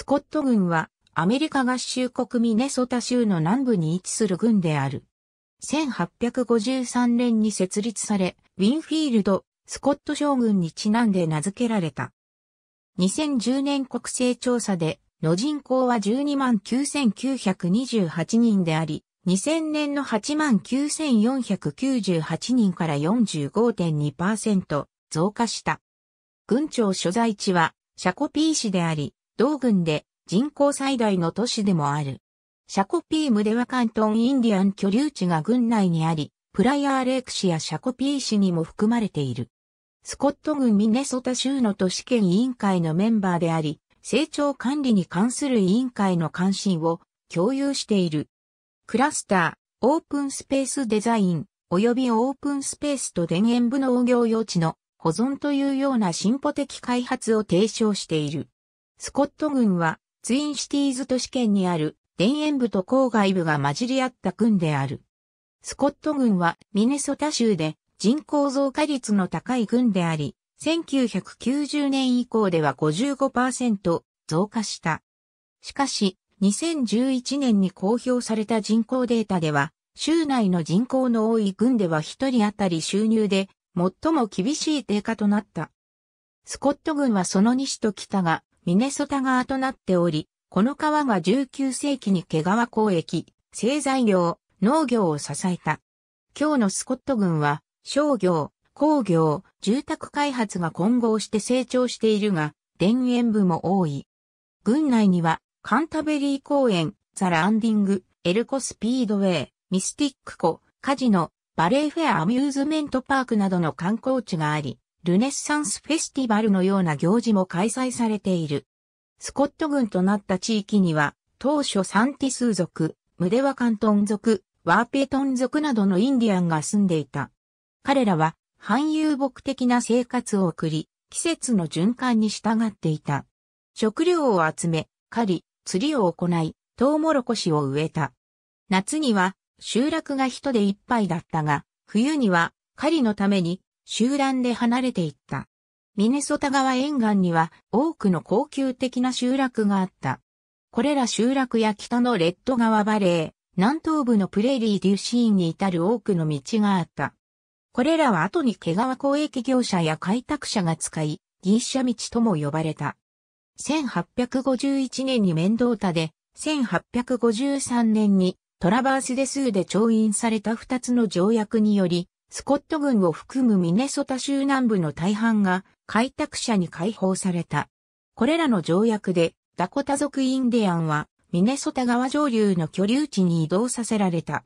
スコット軍はアメリカ合衆国ミネソタ州の南部に位置する軍である。1853年に設立され、ウィンフィールド、スコット将軍にちなんで名付けられた。2010年国勢調査で、の人口は12万9928人であり、2000年の8万9498人から45.2%増加した。軍庁所在地はシャコピー市であり、同郡で人口最大の都市でもある。シャコピームでは関東インディアン居留地が郡内にあり、プライアーレーク市やシャコピー市にも含まれている。スコット郡ミネソタ州の都市圏委員会のメンバーであり、成長管理に関する委員会の関心を共有している。クラスター、オープンスペースデザイン、及びオープンスペースと田園部農業用地の保存というような進歩的開発を提唱している。スコット軍はツインシティーズ都市圏にある田園部と郊外部が混じり合った軍である。スコット軍はミネソタ州で人口増加率の高い軍であり、1990年以降では55%増加した。しかし、2011年に公表された人口データでは、州内の人口の多い軍では1人当たり収入で最も厳しい低下となった。スコット軍はその西と北がミネソタ川となっており、この川が19世紀に毛皮交易、製材業、農業を支えた。今日のスコット郡は商業、工業、住宅開発が混合して成長しているが、田園部も多い。郡内にはカンタベリー公園、ザ・ランディング、エルコスピードウェイ、ミスティック湖、カジノ、バレーフェアアミューズメントパークなどの観光地があり、ルネッサンスフェスティバルのような行事も開催されている。スコット軍となった地域には、当初サンティスー族、ムデワカントン族、ワーペートン族などのインディアンが住んでいた。彼らは、反遊牧的な生活を送り、季節の循環に従っていた。食料を集め、狩り、釣りを行い、トウモロコシを植えた。夏には集落が人でいっぱいだったが、冬には狩りのために集団で離れていった。ミネソタ川沿岸には多くの高級的な集落があった。これら集落や北のレッド川バレー、南東部のプレーリー・デューシーンに至る多くの道があった。これらは後に毛川交易業者や開拓者が使い、ギシャ道とも呼ばれた。1851年に面倒田で、1853年にトラバースデスーで調印された二つの条約により、スコット軍を含むミネソタ州南部の大半が開拓者に解放された。これらの条約でダコタ族インディアンはミネソタ川上流の居留地に移動させられた。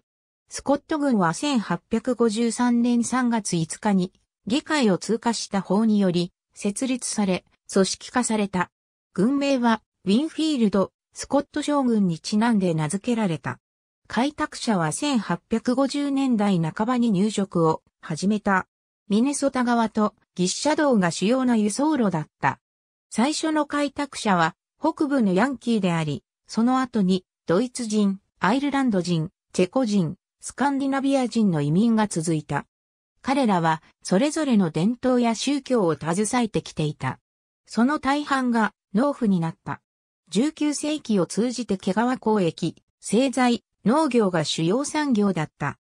スコット軍は1853年3月5日に議会を通過した法により設立され組織化された。軍名はウィンフィールド、スコット将軍にちなんで名付けられた。開拓者は1850年代半ばに入植を始めた。ミネソタ側とギッシャ道が主要な輸送路だった。最初の開拓者は北部のヤンキーであり、その後にドイツ人、アイルランド人、チェコ人、スカンディナビア人の移民が続いた。彼らはそれぞれの伝統や宗教を携えてきていた。その大半が農夫になった。19世紀を通じて毛皮交易、製材、農業が主要産業だった。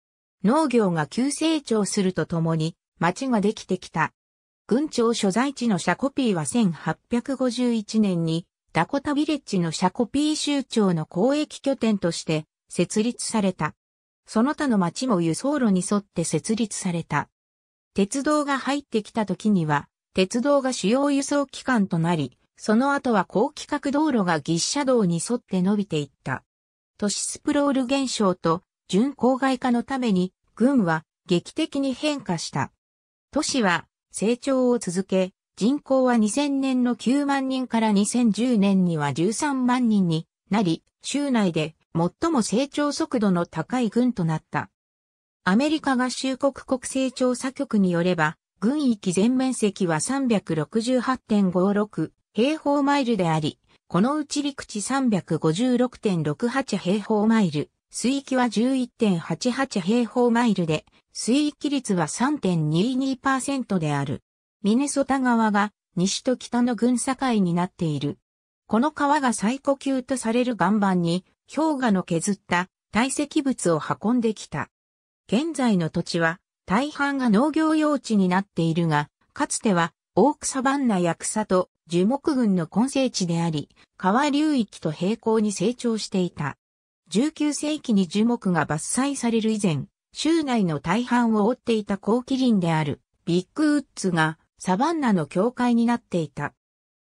農業が急成長するとともに、町ができてきた。郡庁所在地のシャコピーは1851年に、ダコタビレッジのシャコピー州庁の交易拠点として設立された。その他の町も輸送路に沿って設立された。鉄道が入ってきた時には、鉄道が主要輸送機関となり、その後は高規格道路がギッシャ道に沿って伸びていった。都市スプロール現象と巡航外化のために軍は劇的に変化した。都市は成長を続け、人口は2000年の9万人から2010年には13万人になり、州内で最も成長速度の高い軍となった。アメリカ合衆国国勢調査局によれば、軍域全面積は368.56平方マイルであり、このうち陸地356.68平方マイル、水域は11.88平方マイルで、水域率は3.22%である。ミネソタ川が西と北の群境になっている。この川が最古級とされる岩盤に氷河の削った堆積物を運んできた。現在の土地は大半が農業用地になっているが、かつては大草サバンナや草と樹木群の根生地であり、川流域と並行に成長していた。19世紀に樹木が伐採される以前、州内の大半を覆っていた高麒麟であるビッグウッズがサバンナの境界になっていた。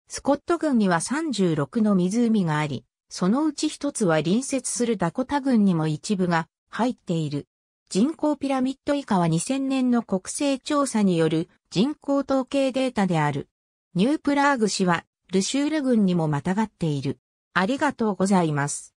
スコット群には36の湖があり、そのうち一つは隣接するダコタ群にも一部が入っている。人口ピラミッド以下は2000年の国勢調査による人口統計データである。ニュープラーグ氏は、ルシュール軍にもまたがっている。ありがとうございます。